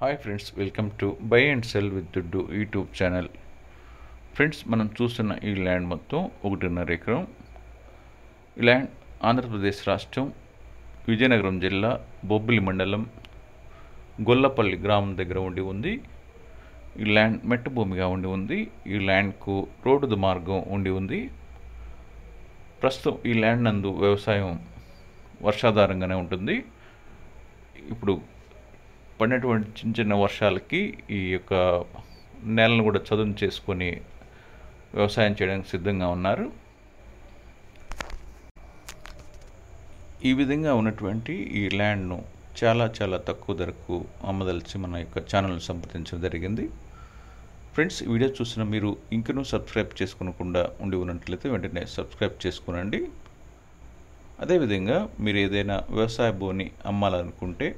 hi friends welcome to buy and sell with Duddu YouTube channel friends మనం చూస్తున్న ఈ land మొత్తం ఒకటిన్నర ఎకరం ఈ ల్యాండ్ ఆంధ్రప్రదేశ్ రాష్ట్రం విజయనగరం జిల్లా బొబ్బిలి మండలం గొల్లపల్లి గ్రామం దగ్గర ఉండి ఉంది ఈ ల్యాండ్ మెట్టు భూమిగా ఉండి ఉంది ఈ ల్యాండ్కు రోడ్డు మార్గం ఉండి ఉంది ప్రస్తుతం ఈ ల్యాండ్ నందు వ్యవసాయం వర్షాధారంగానే ఉంటుంది ఇప్పుడు పడినటువంటి చిన్న చిన్న వర్షాలకి ఈ యొక్క నేలను కూడా చదును చేసుకొని వ్యవసాయం చేయడానికి సిద్ధంగా ఉన్నారు ఈ విధంగా ఉన్నటువంటి ఈ ల్యాండ్ను చాలా చాలా తక్కువ ధరకు అమ్మదలిచి మన యొక్క ఛానల్ను సంప్రదించడం జరిగింది ఫ్రెండ్స్ వీడియో చూసిన మీరు ఇంకనూ సబ్స్క్రైబ్ చేసుకోకుండా ఉండి ఉన్నట్లయితే వెంటనే సబ్స్క్రైబ్ చేసుకోనండి అదేవిధంగా మీరు ఏదైనా వ్యవసాయ భూమిని అమ్మాలనుకుంటే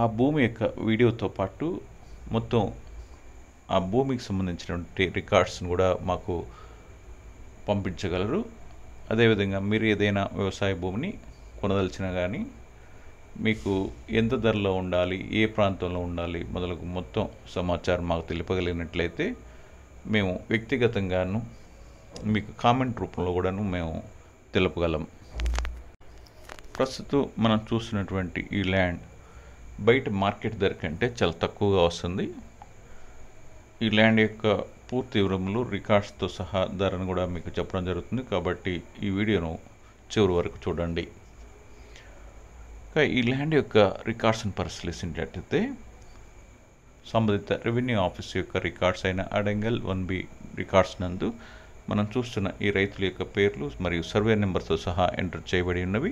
ఆ భూమి యొక్క వీడియోతో పాటు మొత్తం ఆ భూమికి సంబంధించినటువంటి రికార్డ్స్ని కూడా మాకు పంపించగలరు అదేవిధంగా మీరు ఏదైనా వ్యవసాయ భూమిని కొనదలిచినా కానీ మీకు ఎంత ధరలో ఉండాలి ఏ ప్రాంతంలో ఉండాలి మొదలగు మొత్తం సమాచారం మాకు తెలిపగలిగినట్లయితే మేము వ్యక్తిగతంగాను మీకు కామెంట్ రూపంలో కూడాను మేము తెలుపగలం ప్రస్తుతం మనం చూస్తున్నటువంటి ఈ ల్యాండ్ బయట మార్కెట్ ధర కంటే చాలా తక్కువగా వస్తుంది ఈ ల్యాండ్ యొక్క పూర్తి వివరములు రికార్డ్స్తో సహా ధరను కూడా మీకు చెప్పడం జరుగుతుంది కాబట్టి ఈ వీడియోను చివరి వరకు చూడండి ఈ ల్యాండ్ యొక్క రికార్డ్స్ని పరిశీలించినట్లయితే సంబంధిత రెవెన్యూ ఆఫీస్ యొక్క రికార్డ్స్ అయిన అడంగల్ వన్ బి రికార్డ్స్ నందు మనం చూస్తున్న ఈ రైతుల యొక్క పేర్లు మరియు సర్వే నెంబర్తో సహా ఎంటర్ చేయబడి ఉన్నవి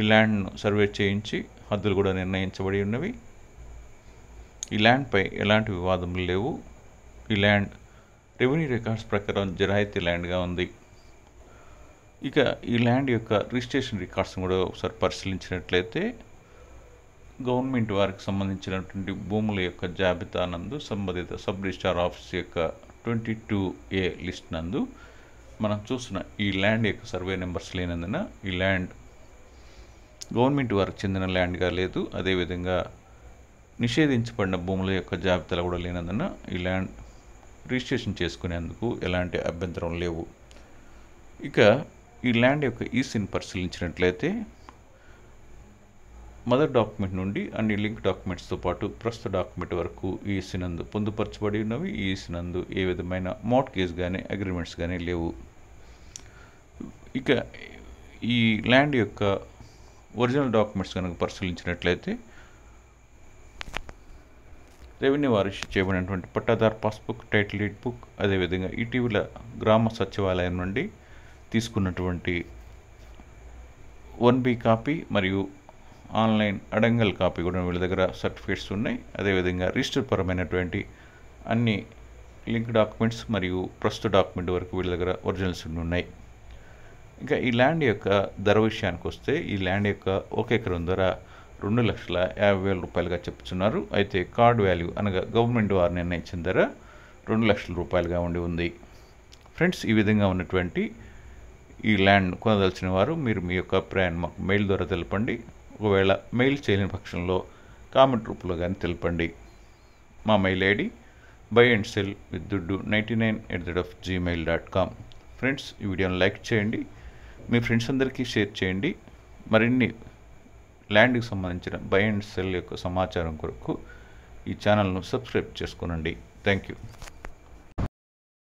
ఈ ల్యాండ్ను సర్వే చేయించి హద్దులు కూడా నిర్ణయించబడి ఉన్నవి ఈ ల్యాండ్పై ఎలాంటి వివాదములు లేవు ఈ ల్యాండ్ రెవెన్యూ రికార్డ్స్ ప్రకారం జరాయితీ ల్యాండ్గా ఉంది ఇక ఈ ల్యాండ్ యొక్క రిజిస్ట్రేషన్ రికార్డ్స్ కూడా ఒకసారి పరిశీలించినట్లయితే గవర్నమెంట్ వారికి సంబంధించినటువంటి భూముల యొక్క జాబితా నందు సంబంధిత సబ్ రిజిస్టార్ ఆఫీస్ యొక్క ట్వంటీ టూ ఏ లిస్ట్ నందు మనం చూసిన ఈ ల్యాండ్ యొక్క సర్వే నెంబర్స్ లేనందున ఈ ల్యాండ్ గవర్నమెంట్ వారికి చెందిన ల్యాండ్గా లేదు అదేవిధంగా నిషేధించబడిన భూముల యొక్క జాబితాలు కూడా లేనందున ఈ ల్యాండ్ రిజిస్ట్రేషన్ చేసుకునేందుకు ఎలాంటి అభ్యంతరం లేవు ఇక ఈ ల్యాండ్ యొక్క ఈసీని పరిశీలించినట్లయితే మదర్ డాక్యుమెంట్ నుండి అన్ని లింక్ డాక్యుమెంట్స్తో పాటు ప్రస్తుత డాక్యుమెంట్ వరకు ఈసీ నందు పొందుపరచబడి ఉన్నవి ఈసీ నందు ఏ విధమైన మోట్ కేస్ కానీ అగ్రిమెంట్స్ కానీ లేవు ఇక ఈ ల్యాండ్ యొక్క ఒరిజినల్ డాక్యుమెంట్స్ కనుక పరిశీలించినట్లయితే రెవెన్యూ వారు ఇష్యూ చేయబడినటువంటి పట్టాదారు పాస్బుక్ టైటిల్ డీడ్ బుక్ అదేవిధంగా ఇటీవల గ్రామ సచివాలయం నుండి తీసుకున్నటువంటి వన్ బి కాపీ మరియు ఆన్లైన్ అడంగల్ కాపీ కూడా వీళ్ళ దగ్గర సర్టిఫికేట్స్ ఉన్నాయి అదేవిధంగా రిజిస్టర్ పరమైనటువంటి అన్ని లింక్ డాక్యుమెంట్స్ మరియు ప్రస్తుత డాక్యుమెంట్ వరకు వీళ్ళ దగ్గర ఒరిజినల్స్ ఉన్నాయి ఇంకా ఈ ల్యాండ్ యొక్క ధర విషయానికి వస్తే ఈ ల్యాండ్ యొక్క ఒక ఎకరం ధర రెండు లక్షల యాభై వేల రూపాయలుగా చెప్తున్నారు అయితే కార్డ్ వాల్యూ అనగా గవర్నమెంట్ వారు నిర్ణయించిన ధర రెండు లక్షల రూపాయలుగా ఉండి ఉంది ఫ్రెండ్స్ ఈ విధంగా ఉన్నటువంటి ఈ ల్యాండ్ కొనదలిచిన వారు మీరు మీ యొక్క అభిప్రాయాన్ని మాకు మెయిల్ ద్వారా తెలపండి ఒకవేళ మెయిల్ చేయలేని పక్షంలో కామెంట్ రూపంలో కానీ తెలపండి మా mail ID buy and sell with Duddu ninety nine at the rate of Gmail dot com friends ఈ వీడియోని లైక్ చేయండి మీ ఫ్రెండ్స్ అందరికీ షేర్ చేయండి మరిన్ని ల్యాండ్కి సంబంధించిన బై అండ్ సెల్ యొక్క సమాచారం కొరకు ఈ ఛానల్ను సబ్స్క్రైబ్ చేసుకోనండి థ్యాంక్ యూ